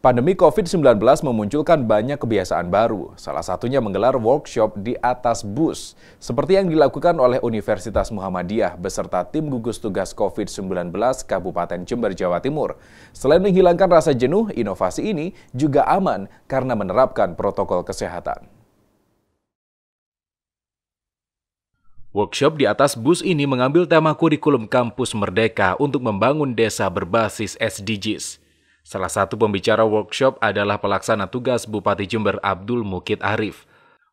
Pandemi COVID-19 memunculkan banyak kebiasaan baru, salah satunya menggelar workshop di atas bus, seperti yang dilakukan oleh Universitas Muhammadiyah beserta tim gugus tugas COVID-19 Kabupaten Jember, Jawa Timur. Selain menghilangkan rasa jenuh, inovasi ini juga aman karena menerapkan protokol kesehatan. Workshop di atas bus ini mengambil tema kurikulum kampus merdeka untuk membangun desa berbasis SDGs. Salah satu pembicara workshop adalah pelaksana tugas Bupati Jember Abdul Mukit Arif.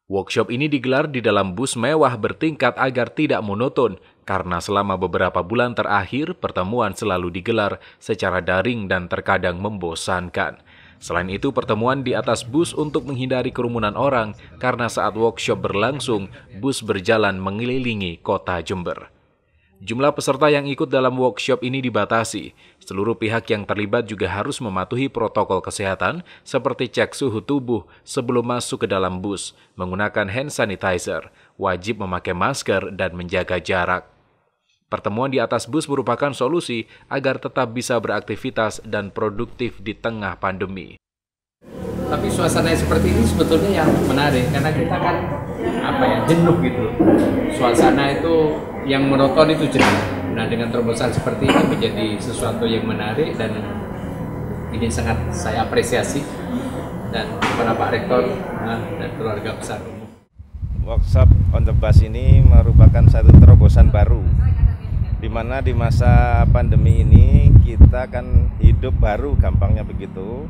Workshop ini digelar di dalam bus mewah bertingkat agar tidak monoton, karena selama beberapa bulan terakhir pertemuan selalu digelar secara daring dan terkadang membosankan. Selain itu, pertemuan di atas bus untuk menghindari kerumunan orang, karena saat workshop berlangsung, bus berjalan mengelilingi kota Jember. Jumlah peserta yang ikut dalam workshop ini dibatasi. Seluruh pihak yang terlibat juga harus mematuhi protokol kesehatan seperti cek suhu tubuh sebelum masuk ke dalam bus, menggunakan hand sanitizer, wajib memakai masker dan menjaga jarak. Pertemuan di atas bus merupakan solusi agar tetap bisa beraktivitas dan produktif di tengah pandemi tapi suasana seperti ini sebetulnya yang menarik karena kita kan apa ya jenuh gitu suasana itu yang menonton itu jenuh nah dengan terobosan seperti ini menjadi sesuatu yang menarik dan ini sangat saya apresiasi dan kepada Pak Rektor dan keluarga besar workshop on the bus ini merupakan satu terobosan baru di mana di masa pandemi ini kita akan hidup baru gampangnya begitu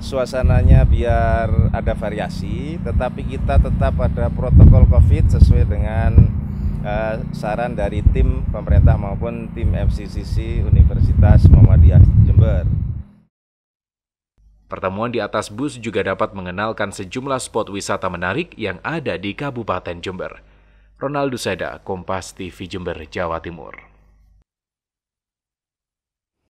suasananya biar ada variasi tetapi kita tetap ada protokol covid sesuai dengan uh, saran dari tim pemerintah maupun tim FCCC Universitas Muhammadiyah Jember. Pertemuan di atas bus juga dapat mengenalkan sejumlah spot wisata menarik yang ada di Kabupaten Jember. Ronaldo Seda, Kompas TV Jember, Jawa Timur.